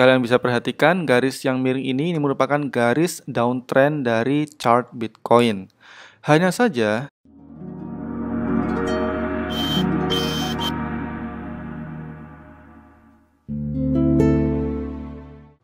Kalian bisa perhatikan garis yang miring ini, ini merupakan garis downtrend dari chart Bitcoin. Hanya saja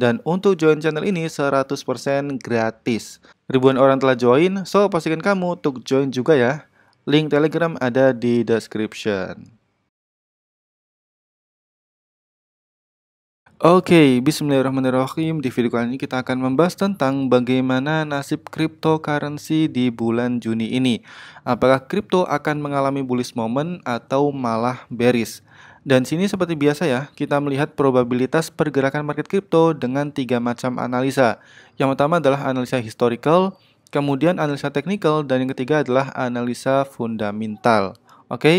Dan untuk join channel ini 100% gratis. Ribuan orang telah join, so pastikan kamu untuk join juga ya. Link Telegram ada di description. Oke, okay, bismillahirrahmanirrahim. Di video kali ini kita akan membahas tentang bagaimana nasib cryptocurrency di bulan Juni ini. Apakah crypto akan mengalami bullish moment atau malah bearish? Dan sini seperti biasa ya, kita melihat probabilitas pergerakan market kripto dengan tiga macam analisa. Yang pertama adalah analisa historical, kemudian analisa technical, dan yang ketiga adalah analisa fundamental. Oke? Okay?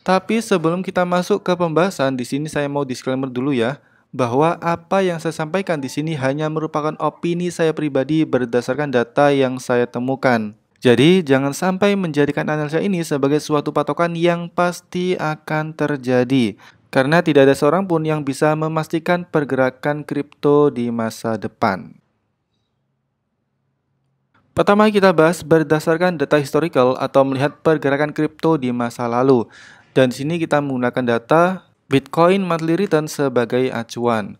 Tapi sebelum kita masuk ke pembahasan, di sini saya mau disclaimer dulu ya, bahwa apa yang saya sampaikan di sini hanya merupakan opini saya pribadi berdasarkan data yang saya temukan. Jadi, jangan sampai menjadikan analisa ini sebagai suatu patokan yang pasti akan terjadi. Karena tidak ada seorang pun yang bisa memastikan pergerakan kripto di masa depan. Pertama kita bahas berdasarkan data historical atau melihat pergerakan kripto di masa lalu. Dan di sini kita menggunakan data Bitcoin monthly return sebagai acuan.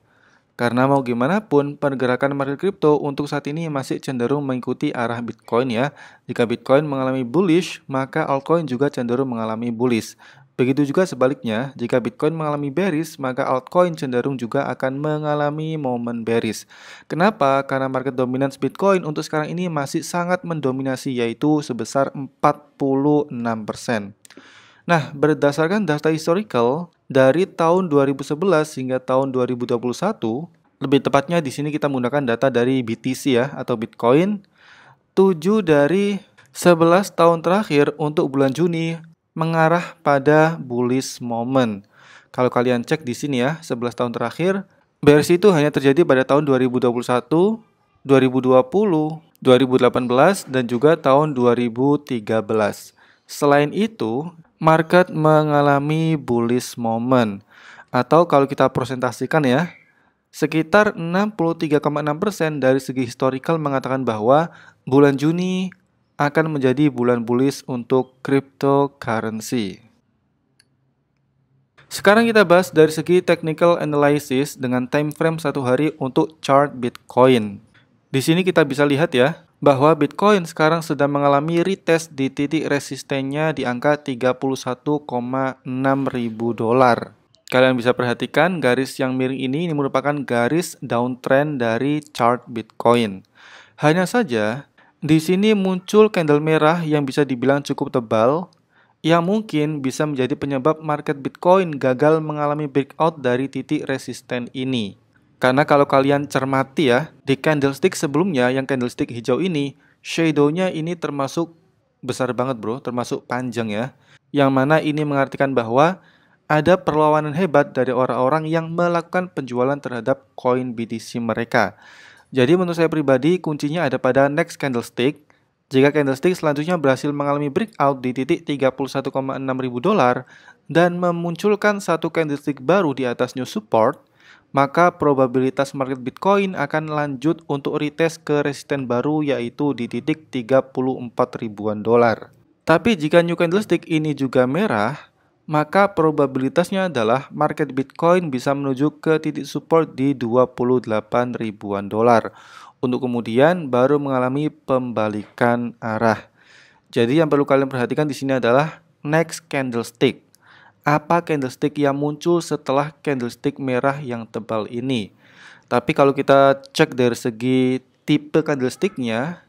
Karena mau gimana pun, pergerakan market kripto untuk saat ini masih cenderung mengikuti arah Bitcoin ya. Jika Bitcoin mengalami bullish, maka altcoin juga cenderung mengalami bullish. Begitu juga sebaliknya, jika Bitcoin mengalami bearish, maka altcoin cenderung juga akan mengalami momen bearish. Kenapa? Karena market dominance Bitcoin untuk sekarang ini masih sangat mendominasi yaitu sebesar 46%. Nah, berdasarkan data historical dari tahun 2011 hingga tahun 2021, lebih tepatnya di sini kita menggunakan data dari BTC ya atau Bitcoin, 7 dari 11 tahun terakhir untuk bulan Juni mengarah pada bullish moment. Kalau kalian cek di sini ya, 11 tahun terakhir, versi itu hanya terjadi pada tahun 2021, 2020, 2018, dan juga tahun 2013. Selain itu, market mengalami bullish moment atau kalau kita presentasikan ya sekitar 63,6% dari segi historical mengatakan bahwa bulan Juni akan menjadi bulan bullish untuk cryptocurrency. Sekarang kita bahas dari segi technical analysis dengan time frame satu hari untuk chart Bitcoin. Di sini kita bisa lihat ya, bahwa Bitcoin sekarang sedang mengalami retest di titik resistennya di angka 31,6 ribu dolar. Kalian bisa perhatikan garis yang miring ini, ini merupakan garis downtrend dari chart Bitcoin. Hanya saja, di sini muncul candle merah yang bisa dibilang cukup tebal, yang mungkin bisa menjadi penyebab market Bitcoin gagal mengalami breakout dari titik resisten ini. Karena kalau kalian cermati ya, di candlestick sebelumnya yang candlestick hijau ini, shadow-nya ini termasuk besar banget bro, termasuk panjang ya. Yang mana ini mengartikan bahwa ada perlawanan hebat dari orang-orang yang melakukan penjualan terhadap koin BTC mereka. Jadi menurut saya pribadi kuncinya ada pada next candlestick. Jika candlestick selanjutnya berhasil mengalami breakout di titik 31,6 ribu dolar dan memunculkan satu candlestick baru di atas new support, maka probabilitas market Bitcoin akan lanjut untuk retest ke resisten baru yaitu di titik 34 ribuan dolar. Tapi jika new candlestick ini juga merah, maka probabilitasnya adalah market Bitcoin bisa menuju ke titik support di 28 ribuan dolar untuk kemudian baru mengalami pembalikan arah. Jadi yang perlu kalian perhatikan di sini adalah next candlestick apa candlestick yang muncul setelah candlestick merah yang tebal ini. Tapi kalau kita cek dari segi tipe candlesticknya,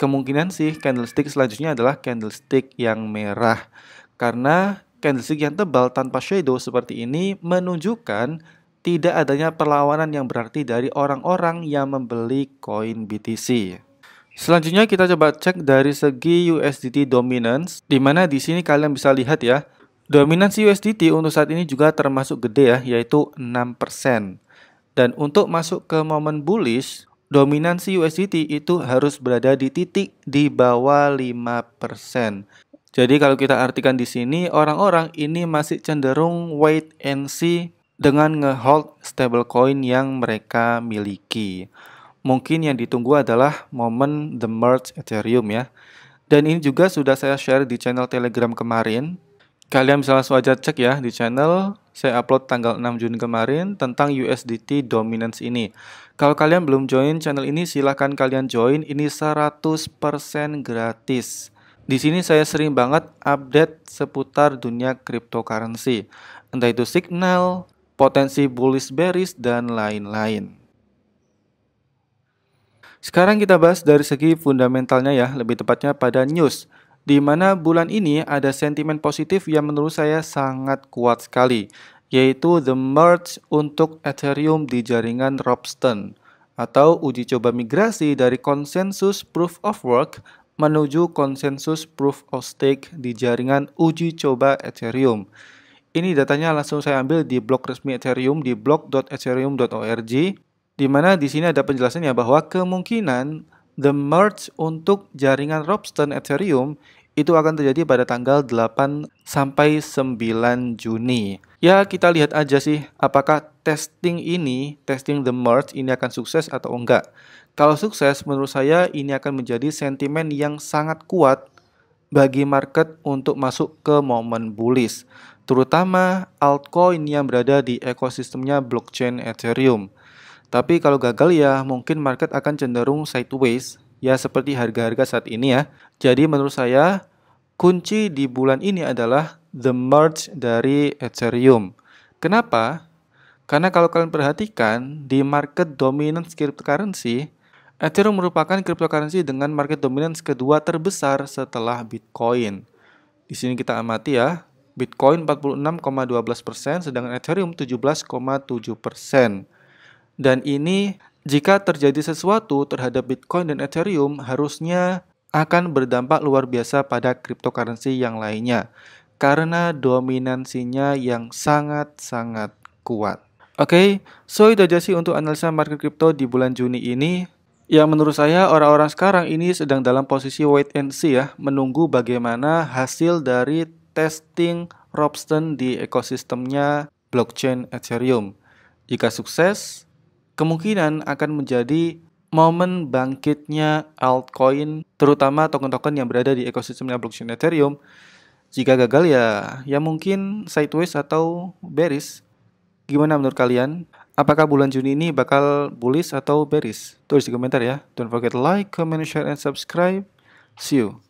kemungkinan sih candlestick selanjutnya adalah candlestick yang merah. Karena candlestick yang tebal tanpa shadow seperti ini menunjukkan tidak adanya perlawanan yang berarti dari orang-orang yang membeli koin BTC. Selanjutnya kita coba cek dari segi USDT dominance, di mana di sini kalian bisa lihat ya, Dominansi USDT untuk saat ini juga termasuk gede ya, yaitu 6%. Dan untuk masuk ke momen bullish, dominansi USDT itu harus berada di titik di bawah 5%. Jadi kalau kita artikan di sini, orang-orang ini masih cenderung wait and see dengan nge ngehold stablecoin yang mereka miliki. Mungkin yang ditunggu adalah momen the merge Ethereum ya. Dan ini juga sudah saya share di channel Telegram kemarin Kalian bisa langsung aja cek ya di channel. Saya upload tanggal 6 Juni kemarin tentang USDT dominance ini. Kalau kalian belum join channel ini, silahkan kalian join. Ini 100% gratis. Di sini saya sering banget update seputar dunia cryptocurrency. Entah itu signal, potensi bullish bearish, dan lain-lain. Sekarang kita bahas dari segi fundamentalnya ya, lebih tepatnya pada news di mana bulan ini ada sentimen positif yang menurut saya sangat kuat sekali, yaitu the merge untuk Ethereum di jaringan Robston atau uji coba migrasi dari konsensus proof of work menuju konsensus proof of stake di jaringan uji coba Ethereum. Ini datanya langsung saya ambil di blog resmi Ethereum di blog.ethereum.org di mana di sini ada penjelasannya bahwa kemungkinan The merge untuk jaringan Robston Ethereum itu akan terjadi pada tanggal 8 sampai 9 Juni. Ya, kita lihat aja sih apakah testing ini, testing the merge ini akan sukses atau enggak. Kalau sukses, menurut saya ini akan menjadi sentimen yang sangat kuat bagi market untuk masuk ke momen bullish, terutama altcoin yang berada di ekosistemnya blockchain Ethereum. Tapi kalau gagal ya mungkin market akan cenderung sideways ya seperti harga-harga saat ini ya. Jadi menurut saya kunci di bulan ini adalah the merge dari Ethereum. Kenapa? Karena kalau kalian perhatikan di market dominance cryptocurrency, Ethereum merupakan cryptocurrency dengan market dominance kedua terbesar setelah Bitcoin. Di sini kita amati ya, Bitcoin 46,12%, sedangkan Ethereum 17,7%. Dan ini jika terjadi sesuatu terhadap Bitcoin dan Ethereum harusnya akan berdampak luar biasa pada cryptocurrency yang lainnya karena dominansinya yang sangat-sangat kuat. Oke, okay, so itu aja sih untuk analisa market crypto di bulan Juni ini. Yang menurut saya orang-orang sekarang ini sedang dalam posisi wait and see ya, menunggu bagaimana hasil dari testing Robston di ekosistemnya blockchain Ethereum. Jika sukses, kemungkinan akan menjadi momen bangkitnya altcoin, terutama token-token yang berada di ekosistemnya blockchain Ethereum. Jika gagal ya, ya mungkin sideways atau bearish. Gimana menurut kalian? Apakah bulan Juni ini bakal bullish atau bearish? Tulis di komentar ya. Don't forget to like, comment, share, and subscribe. See you.